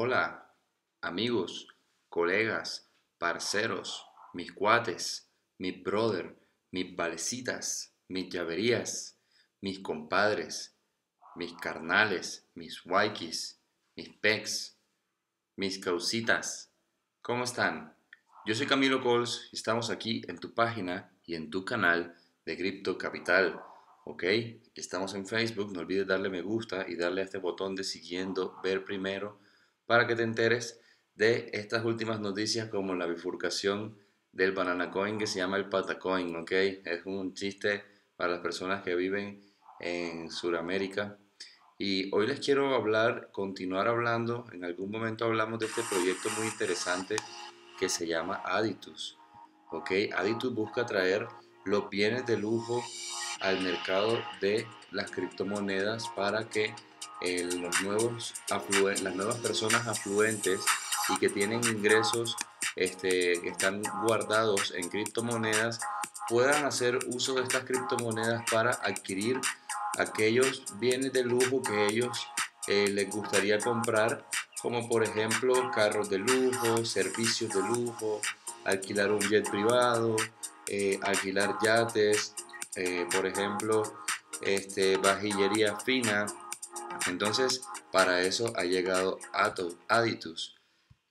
Hola, amigos, colegas, parceros, mis cuates, mi brother, mis valecitas, mis llaverías, mis compadres, mis carnales, mis waikis, mis pecs, mis causitas. ¿Cómo están? Yo soy Camilo Cols y estamos aquí en tu página y en tu canal de Crypto Capital. ¿Ok? estamos en Facebook. No olvides darle me gusta y darle a este botón de siguiendo, ver primero para que te enteres de estas últimas noticias como la bifurcación del Banana Coin que se llama el Patacoin, ¿ok? Es un chiste para las personas que viven en Sudamérica. Y hoy les quiero hablar, continuar hablando, en algún momento hablamos de este proyecto muy interesante que se llama Aditus, ¿ok? Aditus busca traer los bienes de lujo al mercado de las criptomonedas para que eh, los nuevos las nuevas personas afluentes y que tienen ingresos este, que están guardados en criptomonedas puedan hacer uso de estas criptomonedas para adquirir aquellos bienes de lujo que ellos eh, les gustaría comprar, como por ejemplo carros de lujo, servicios de lujo, alquilar un jet privado, eh, alquilar yates, por ejemplo, este, vajillería fina, entonces, para eso ha llegado Aditus.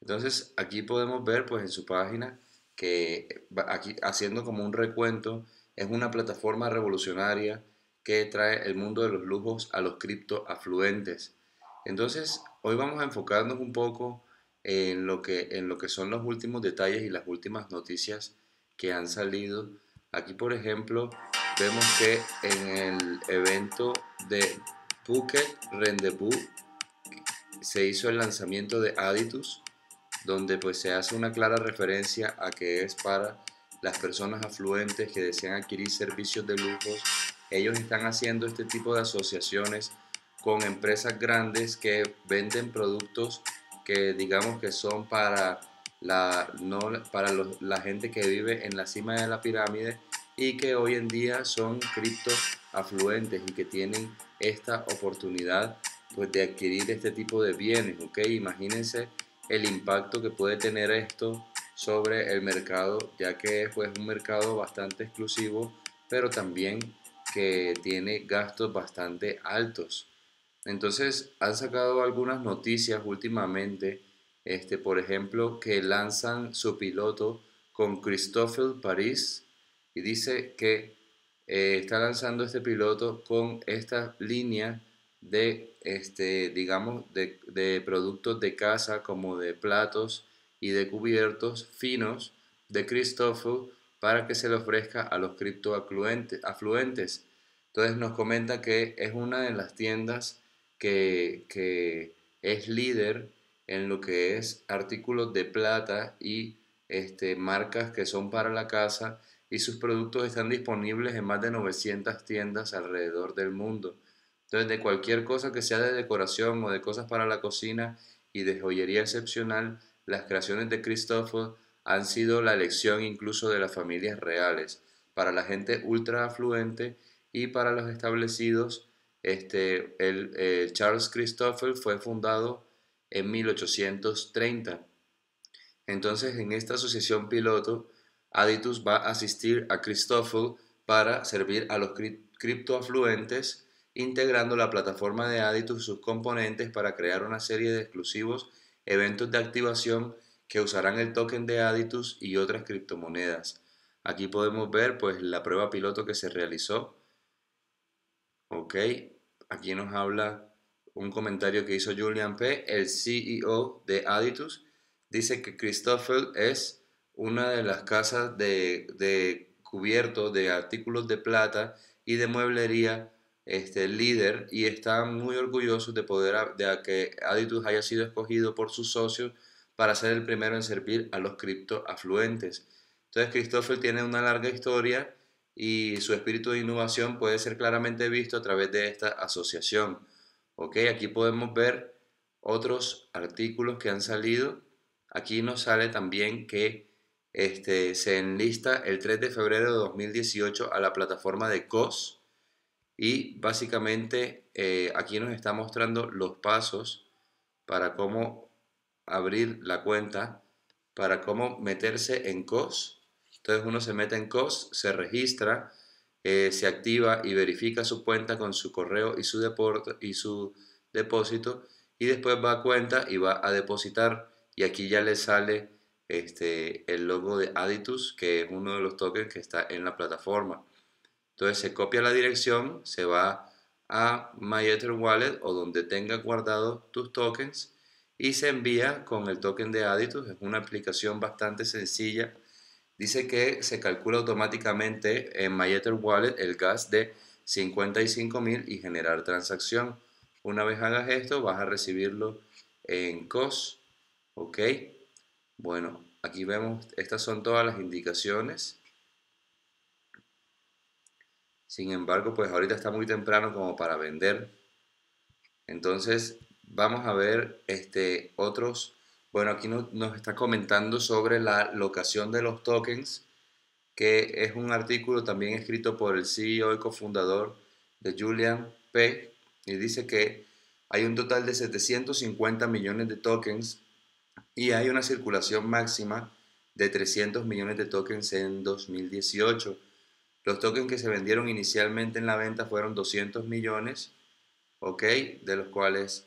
Entonces, aquí podemos ver pues en su página que aquí haciendo como un recuento, es una plataforma revolucionaria que trae el mundo de los lujos a los cripto afluentes Entonces, hoy vamos a enfocarnos un poco en lo que en lo que son los últimos detalles y las últimas noticias que han salido. Aquí, por ejemplo, vemos que en el evento de Phuket Rendezvous se hizo el lanzamiento de Aditus, donde pues se hace una clara referencia a que es para las personas afluentes que desean adquirir servicios de lujo. Ellos están haciendo este tipo de asociaciones con empresas grandes que venden productos que digamos que son para la, no, para la gente que vive en la cima de la pirámide y que hoy en día son criptos afluentes y que tienen esta oportunidad pues, de adquirir este tipo de bienes. ¿ok? Imagínense el impacto que puede tener esto sobre el mercado, ya que es pues, un mercado bastante exclusivo, pero también que tiene gastos bastante altos. Entonces han sacado algunas noticias últimamente, este, por ejemplo, que lanzan su piloto con Christopher Paris y dice que eh, está lanzando este piloto con esta línea de, este, digamos, de, productos de casa como de platos y de cubiertos finos de Christopher para que se le ofrezca a los criptoafluentes. Entonces nos comenta que es una de las tiendas que, es líder en lo que es artículos de plata y este, marcas que son para la casa y sus productos están disponibles en más de 900 tiendas alrededor del mundo. Entonces, de cualquier cosa que sea de decoración o de cosas para la cocina y de joyería excepcional, las creaciones de Christopher han sido la elección incluso de las familias reales, para la gente ultra afluente y para los establecidos. Este, el, eh, Charles Christopher fue fundado en 1830. Entonces, en esta asociación piloto, Aditus va a asistir a Christoffel para servir a los criptoafluentes, integrando la plataforma de Aditus y sus componentes para crear una serie de exclusivos eventos de activación que usarán el token de Aditus y otras criptomonedas. Aquí podemos ver pues la prueba piloto que se realizó. Ok, aquí nos habla un comentario que hizo Julian P., el CEO de Aditus. Dice que Christoffel es una de las casas de, de cubiertos de artículos de plata y de mueblería este, líder y están muy orgullosos de poder de que Aditus haya sido escogido por sus socios para ser el primero en servir a los cripto criptoafluentes. Entonces Christopher tiene una larga historia y su espíritu de innovación puede ser claramente visto a través de esta asociación. Ok, aquí podemos ver otros artículos que han salido. Aquí nos sale también que este, se enlista el 3 de febrero de 2018 a la plataforma de COS y básicamente eh, aquí nos está mostrando los pasos para cómo abrir la cuenta, para cómo meterse en COS. Entonces uno se mete en COS, se registra, eh, se activa y verifica su cuenta con su correo y su, y su depósito y después va a cuenta y va a depositar y aquí ya le sale este, el logo de Aditus, que es uno de los tokens que está en la plataforma. Entonces se copia la dirección, se va a MyEther Wallet o donde tenga guardado tus tokens y se envía con el token de Aditus. Es una aplicación bastante sencilla. Dice que se calcula automáticamente en MyEther Wallet el gas de 55.000 y generar transacción. Una vez hagas esto, vas a recibirlo en COS. ¿Ok? Bueno, aquí vemos, estas son todas las indicaciones. Sin embargo, pues ahorita está muy temprano como para vender. Entonces, vamos a ver este, otros. Bueno, aquí nos está comentando sobre la locación de los tokens, que es un artículo también escrito por el CEO y cofundador de Julian P. Y dice que hay un total de 750 millones de tokens y hay una circulación máxima de 300 millones de tokens en 2018. Los tokens que se vendieron inicialmente en la venta fueron 200 millones, ¿ok? De los cuales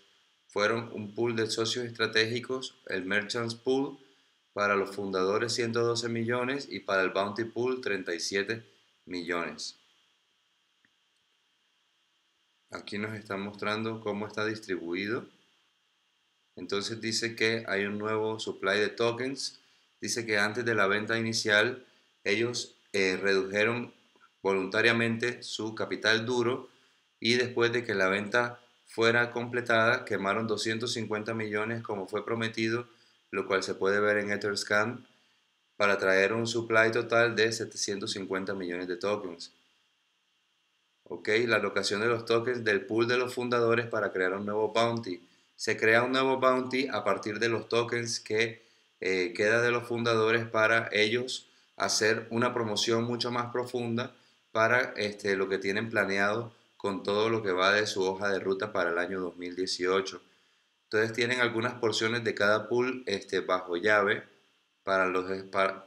fueron un pool de socios estratégicos, el Merchants Pool, para los fundadores 112 millones y para el Bounty Pool 37 millones. Aquí nos está mostrando cómo está distribuido. Entonces dice que hay un nuevo supply de tokens. Dice que antes de la venta inicial ellos eh, redujeron voluntariamente su capital duro y después de que la venta fuera completada quemaron 250 millones como fue prometido, lo cual se puede ver en Etherscan para traer un supply total de 750 millones de tokens. Ok, la locación de los tokens del pool de los fundadores para crear un nuevo bounty se crea un nuevo bounty a partir de los tokens que eh, queda de los fundadores para ellos hacer una promoción mucho más profunda para este, lo que tienen planeado con todo lo que va de su hoja de ruta para el año 2018. Entonces tienen algunas porciones de cada pool este, bajo llave para los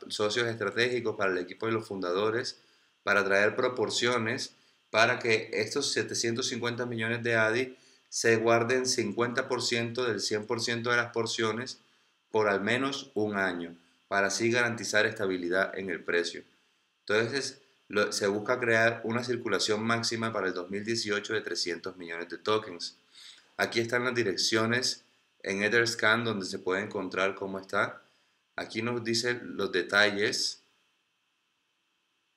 socios estratégicos, para el equipo de los fundadores, para traer proporciones para que estos 750 millones de ADI se guarden 50% del 100% de las porciones por al menos un año, para así garantizar estabilidad en el precio. Entonces, se busca crear una circulación máxima para el 2018 de 300 millones de tokens. Aquí están las direcciones en Etherscan donde se puede encontrar cómo está. Aquí nos dice los detalles.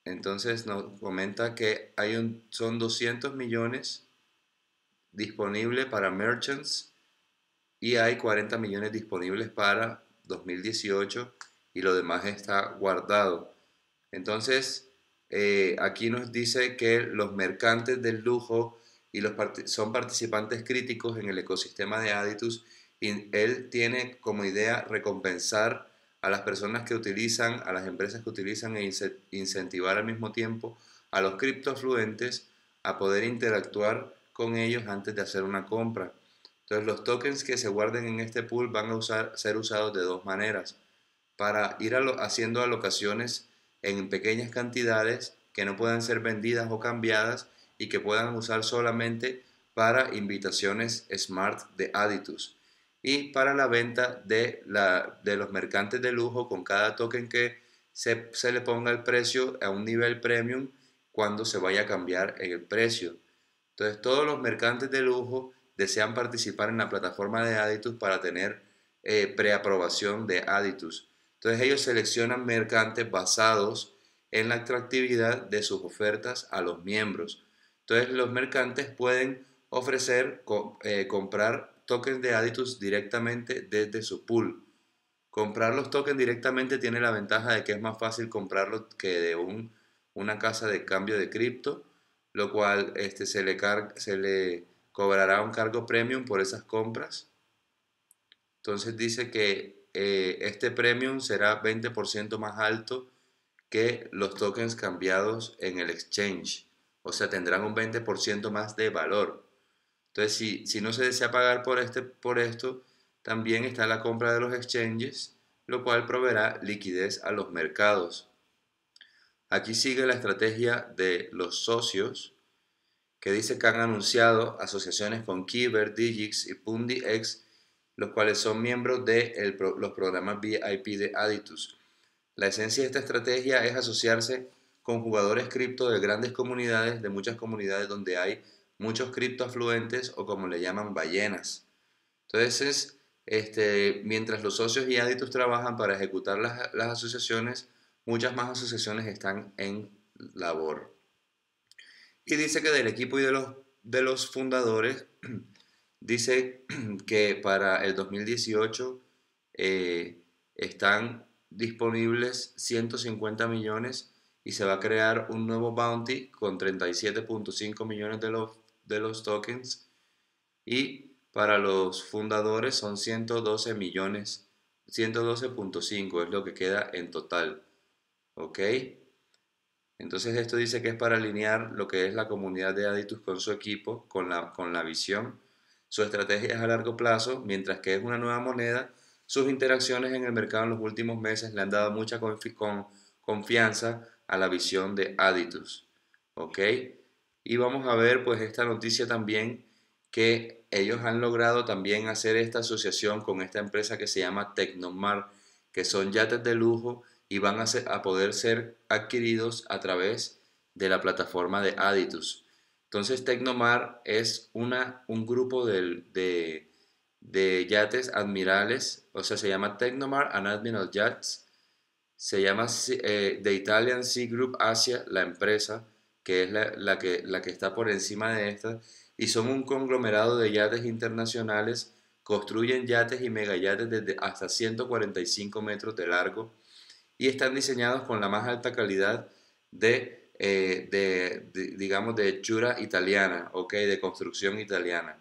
Entonces nos comenta que hay son 200 millones disponible para merchants y hay 40 millones disponibles para 2018 y lo demás está guardado. Entonces, eh, aquí nos dice que los mercantes del lujo y los son participantes críticos en el ecosistema de Aditus y él tiene como idea recompensar a las personas que utilizan, a las empresas que utilizan e incentivar al mismo tiempo a los criptofluentes a poder interactuar con ellos antes de hacer una compra. Entonces los tokens que se guarden en este pool van a ser usados de dos maneras. Para ir haciendo alocaciones en pequeñas cantidades que no puedan ser vendidas o cambiadas y que puedan usar solamente para invitaciones smart de Aditus y para la venta de, los mercantes de lujo con cada token que se, se le ponga el precio a un nivel premium cuando se vaya a cambiar el precio. Entonces todos los mercantes de lujo desean participar en la plataforma de Aditus para tener eh, preaprobación de Aditus. Entonces ellos seleccionan mercantes basados en la atractividad de sus ofertas a los miembros. Entonces los mercantes pueden ofrecer eh, comprar tokens de Aditus directamente desde su pool. Comprar los tokens directamente tiene la ventaja de que es más fácil comprarlos que de una casa de cambio de cripto lo cual este, se, le se le cobrará un cargo premium por esas compras. Entonces dice que eh, este premium será 20% más alto que los tokens cambiados en el exchange. O sea, tendrán un 20% más de valor. Entonces, si, no se desea pagar por, este, por esto, también está la compra de los exchanges, lo cual proveerá liquidez a los mercados. Aquí sigue la estrategia de los socios que dice que han anunciado asociaciones con Kiber, Digix y PundiX, los cuales son miembros de los programas VIP de Aditus. La esencia de esta estrategia es asociarse con jugadores cripto de grandes comunidades, de muchas comunidades donde hay muchos cripto afluentes o como le llaman ballenas. Entonces, este, mientras los socios y Aditus trabajan para ejecutar las asociaciones, Muchas más asociaciones están en labor. Y dice que del equipo y de los, de los fundadores, dice que para el 2018 eh, están disponibles 150 millones y se va a crear un nuevo bounty con 37.5 millones de los, de los tokens y para los fundadores son 112 millones, 112.5 es lo que queda en total. ¿Ok? Entonces esto dice que es para alinear lo que es la comunidad de Aditus con su equipo, con la, visión. Su estrategia es a largo plazo, mientras que es una nueva moneda. Sus interacciones en el mercado en los últimos meses le han dado mucha con confianza a la visión de Aditus. ¿Ok? Y vamos a ver pues esta noticia también que ellos han logrado también hacer esta asociación con esta empresa que se llama Tecnomar, que son yates de lujo y van a, poder ser adquiridos a través de la plataforma de Aditus. Entonces Tecnomar es una, un grupo de, yates admirales, o sea, se llama Tecnomar and Admiral Yachts, se llama eh, The Italian Sea Group Asia, la empresa, que es la, que, la que está por encima de esta, y son un conglomerado de yates internacionales, construyen yates y megayates desde hasta 145 metros de largo, y están diseñados con la más alta calidad eh, de, digamos, de hechura italiana, okay, de construcción italiana.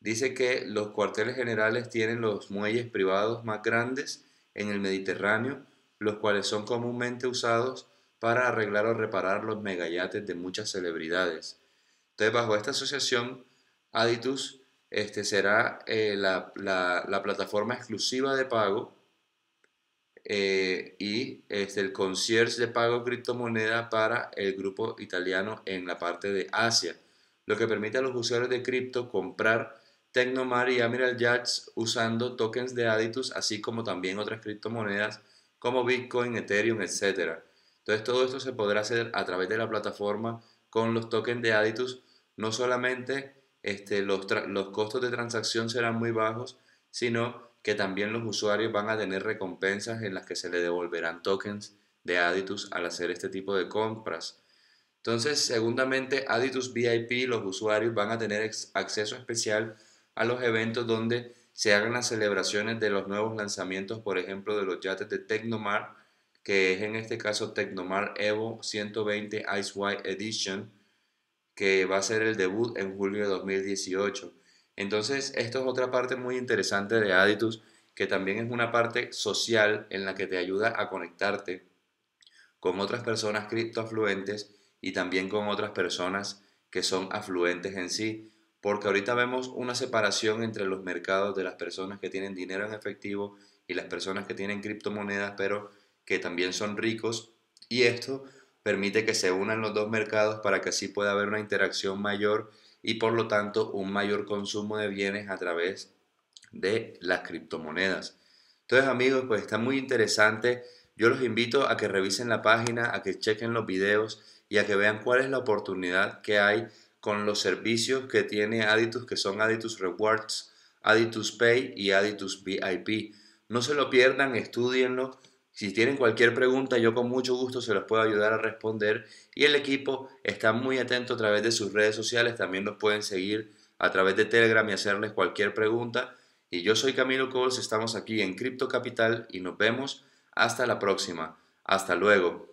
Dice que los cuarteles generales tienen los muelles privados más grandes en el Mediterráneo, los cuales son comúnmente usados para arreglar o reparar los megayates de muchas celebridades. Entonces, bajo esta asociación, Aditus este, será eh, la plataforma exclusiva de pago eh, y es este, el concierge de pago criptomoneda para el grupo italiano en la parte de Asia, lo que permite a los usuarios de cripto comprar Tecnomar y Amiral Jets usando tokens de Aditus, así como también otras criptomonedas como Bitcoin, Ethereum, etc. Entonces todo esto se podrá hacer a través de la plataforma con los tokens de Aditus. No solamente este, los, los costos de transacción serán muy bajos, sino que también los usuarios van a tener recompensas en las que se le devolverán tokens de Aditus al hacer este tipo de compras. Entonces, segundamente, Aditus VIP, los usuarios van a tener acceso especial a los eventos donde se hagan las celebraciones de los nuevos lanzamientos, por ejemplo, de los yates de Tecnomar, que es en este caso Tecnomar Evo 120 Ice White Edition, que va a ser el debut en julio de 2018. Entonces, esto es otra parte muy interesante de Aditus, que también es una parte social en la que te ayuda a conectarte con otras personas criptoafluentes y también con otras personas que son afluentes en sí, porque ahorita vemos una separación entre los mercados de las personas que tienen dinero en efectivo y las personas que tienen criptomonedas, pero que también son ricos, y esto permite que se unan los dos mercados para que así pueda haber una interacción mayor y por lo tanto un mayor consumo de bienes a través de las criptomonedas. Entonces amigos, pues está muy interesante. Yo los invito a que revisen la página, a que chequen los videos y a que vean cuál es la oportunidad que hay con los servicios que tiene Aditus, que son Aditus Rewards, Aditus Pay y Aditus VIP. No se lo pierdan, estudienlo si tienen cualquier pregunta, yo con mucho gusto se los puedo ayudar a responder y el equipo está muy atento a través de sus redes sociales. También nos pueden seguir a través de Telegram y hacerles cualquier pregunta. Y yo soy Camilo Coles, estamos aquí en Cripto Capital y nos vemos hasta la próxima. Hasta luego.